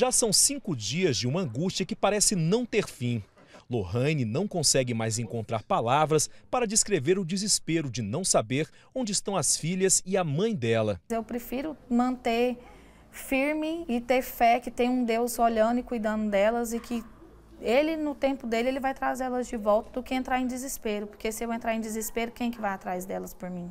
Já são cinco dias de uma angústia que parece não ter fim. Lohane não consegue mais encontrar palavras para descrever o desespero de não saber onde estão as filhas e a mãe dela. Eu prefiro manter firme e ter fé que tem um Deus olhando e cuidando delas e que ele, no tempo dele, ele vai trazer elas de volta do que entrar em desespero, porque se eu entrar em desespero, quem que vai atrás delas por mim?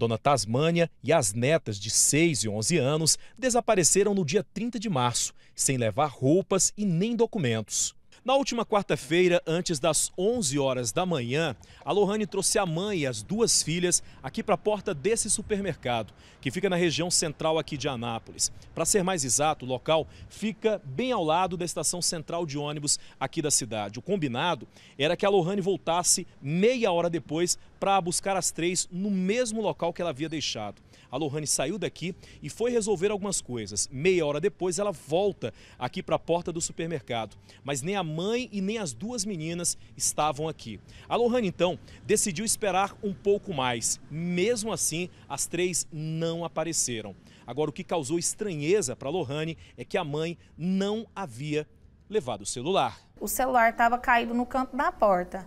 Dona Tasmânia e as netas de 6 e 11 anos desapareceram no dia 30 de março, sem levar roupas e nem documentos. Na última quarta-feira, antes das 11 horas da manhã, a Lohane trouxe a mãe e as duas filhas aqui para a porta desse supermercado, que fica na região central aqui de Anápolis. Para ser mais exato, o local fica bem ao lado da estação central de ônibus aqui da cidade. O combinado era que a Lohane voltasse meia hora depois para buscar as três no mesmo local que ela havia deixado. A Lohane saiu daqui e foi resolver algumas coisas. Meia hora depois, ela volta aqui para a porta do supermercado. Mas nem a mãe e nem as duas meninas estavam aqui. A Lohane, então, decidiu esperar um pouco mais. Mesmo assim, as três não apareceram. Agora, o que causou estranheza para Lohane é que a mãe não havia levado o celular. O celular estava caído no canto da porta.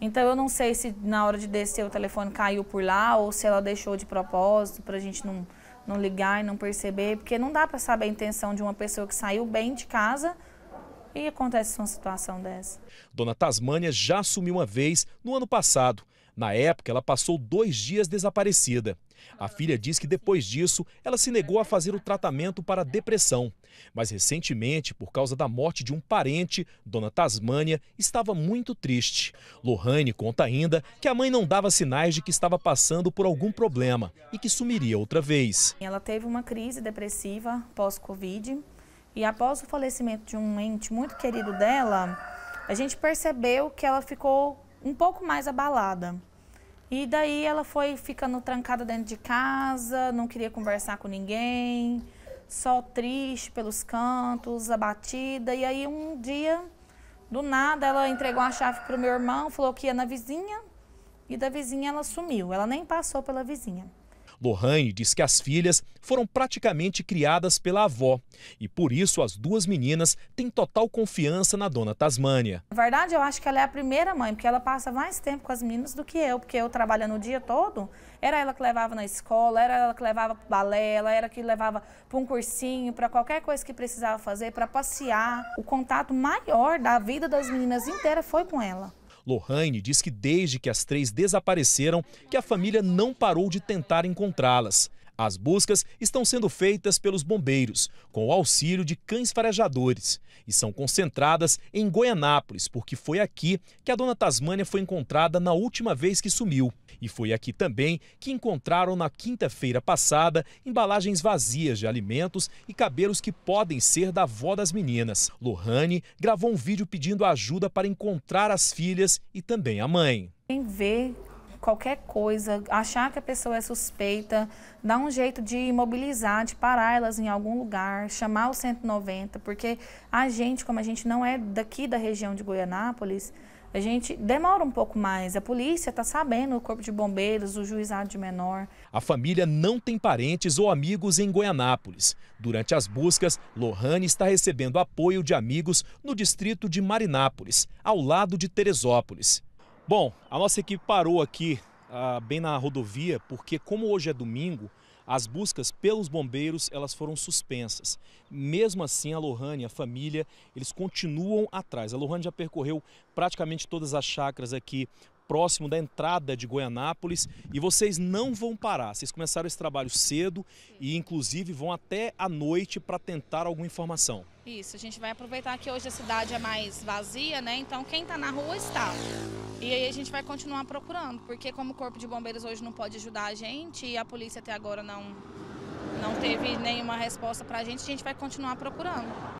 Então eu não sei se na hora de descer o telefone caiu por lá ou se ela deixou de propósito para a gente não, não ligar e não perceber, porque não dá para saber a intenção de uma pessoa que saiu bem de casa e acontece uma situação dessa. Dona Tasmânia já assumiu uma vez no ano passado na época, ela passou dois dias desaparecida. A filha diz que depois disso, ela se negou a fazer o tratamento para a depressão. Mas recentemente, por causa da morte de um parente, Dona Tasmânia estava muito triste. Lohane conta ainda que a mãe não dava sinais de que estava passando por algum problema e que sumiria outra vez. Ela teve uma crise depressiva pós-Covid e após o falecimento de um ente muito querido dela, a gente percebeu que ela ficou um pouco mais abalada. E daí ela foi ficando trancada dentro de casa, não queria conversar com ninguém, só triste pelos cantos, abatida. E aí um dia, do nada, ela entregou a chave para o meu irmão, falou que ia na vizinha, e da vizinha ela sumiu. Ela nem passou pela vizinha. Lorraine diz que as filhas foram praticamente criadas pela avó e por isso as duas meninas têm total confiança na dona Tasmânia. Na verdade, eu acho que ela é a primeira mãe, porque ela passa mais tempo com as meninas do que eu, porque eu trabalho no dia todo, era ela que levava na escola, era ela que levava para balé, ela era que levava para um cursinho, para qualquer coisa que precisava fazer, para passear. O contato maior da vida das meninas inteiras foi com ela. Lohane diz que desde que as três desapareceram, que a família não parou de tentar encontrá-las. As buscas estão sendo feitas pelos bombeiros, com o auxílio de cães farejadores, e são concentradas em Goianápolis, porque foi aqui que a dona Tasmânia foi encontrada na última vez que sumiu. E foi aqui também que encontraram na quinta-feira passada embalagens vazias de alimentos e cabelos que podem ser da avó das meninas. Lohane gravou um vídeo pedindo ajuda para encontrar as filhas e também a mãe. Quem vê qualquer coisa, achar que a pessoa é suspeita, dar um jeito de imobilizar, de parar elas em algum lugar, chamar o 190, porque a gente, como a gente não é daqui da região de Goianápolis, a gente demora um pouco mais. A polícia está sabendo, o corpo de bombeiros, o juizado de menor. A família não tem parentes ou amigos em Goianápolis. Durante as buscas, Lohane está recebendo apoio de amigos no distrito de Marinápolis, ao lado de Teresópolis. Bom, a nossa equipe parou aqui ah, bem na rodovia, porque como hoje é domingo, as buscas pelos bombeiros elas foram suspensas. Mesmo assim, a Lohane e a família, eles continuam atrás. A Lohane já percorreu praticamente todas as chacras aqui próximo da entrada de Goianápolis e vocês não vão parar. Vocês começaram esse trabalho cedo e inclusive vão até a noite para tentar alguma informação. Isso, a gente vai aproveitar que hoje a cidade é mais vazia, né? Então quem está na rua está. E aí a gente vai continuar procurando, porque como o Corpo de Bombeiros hoje não pode ajudar a gente e a polícia até agora não, não teve nenhuma resposta para a gente, a gente vai continuar procurando.